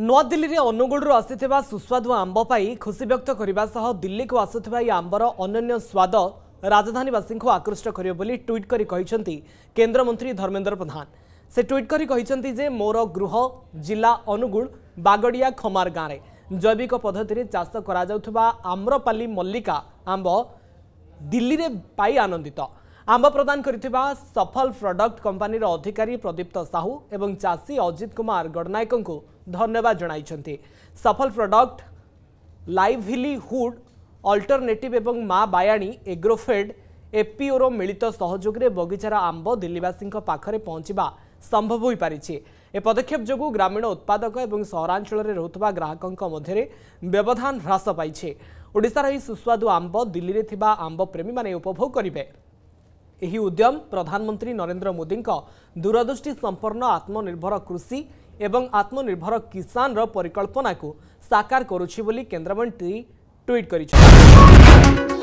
ନୂଆଦିଲ୍ଲୀରେ ଅନୁଗୁଳରୁ ଆସିଥିବା ସୁସ୍ୱାଦୁ ଆମ୍ବ ପାଇ ଖୁସି ବ୍ୟକ୍ତ କରିବା ସହ ଦିଲ୍ଲୀକୁ ଆସୁଥିବା ଏହି ଆମ୍ବର ଅନନ୍ୟ ସ୍ୱାଦ ରାଜଧାନୀବାସୀଙ୍କୁ ଆକୃଷ୍ଟ କରିବ ବୋଲି ଟ୍ୱିଟ୍ କରି କହିଛନ୍ତି କେନ୍ଦ୍ରମନ୍ତ୍ରୀ ଧର୍ମେନ୍ଦ୍ର ପ୍ରଧାନ ସେ ଟ୍ୱିଟ୍ କରି କହିଛନ୍ତି ଯେ ମୋର ଗୃହ ଜିଲ୍ଲା ଅନୁଗୁଳ ବାଗଡ଼ିଆ ଖମାର ଗାଁରେ ଜୈବିକ ପଦ୍ଧତିରେ ଚାଷ କରାଯାଉଥିବା ଆମ୍ରପାଲି ମଲ୍ଲିକା ଆମ୍ବ ଦିଲ୍ଲୀରେ ପାଇ ଆନନ୍ଦିତ ଆମ୍ବ ପ୍ରଦାନ କରିଥିବା ସଫଲ ପ୍ରଡକ୍ଟ କମ୍ପାନୀର ଅଧିକାରୀ ପ୍ରଦୀପ୍ତ ସାହୁ ଏବଂ ଚାଷୀ ଅଜିତ କୁମାର ଗଡ଼ନାୟକଙ୍କୁ ଧନ୍ୟବାଦ ଜଣାଇଛନ୍ତି ସଫଲ ପ୍ରଡକ୍ଟ ଲାଇଭଲି ହୁଡ୍ ଅଲ୍ଟରନେଟିଭ ଏବଂ ମା ବାୟାଣୀ ଏଗ୍ରୋଫେଡ୍ ଏପିଓର ମିଳିତ ସହଯୋଗରେ ବଗିଚାର ଆମ୍ବ ଦିଲ୍ଲୀବାସୀଙ୍କ ପାଖରେ ପହଞ୍ଚିବା ସମ୍ଭବ ହୋଇପାରିଛି ଏ ପଦକ୍ଷେପ ଯୋଗୁଁ ଗ୍ରାମୀଣ ଉତ୍ପାଦକ ଏବଂ ସହରାଞ୍ଚଳରେ ରହୁଥିବା ଗ୍ରାହକଙ୍କ ମଧ୍ୟରେ ବ୍ୟବଧାନ ହ୍ରାସ ପାଇଛି ଓଡ଼ିଶାର ଏହି ସୁସ୍ୱାଦୁ ଆମ୍ବ ଦିଲ୍ଲୀରେ ଥିବା ଆମ୍ବ ପ୍ରେମୀମାନେ ଉପଭୋଗ କରିବେ यही उद्यम प्रधानमन्त्री नरेन्द्र मोदीको दूरदृष्टिसम्पन्न आत्मनिर्भर कृषि एवं आत्मनिर्भर किसान र परिकल्पनाको साकार बोली केन्द्रमन्त्री ट्वीट गरि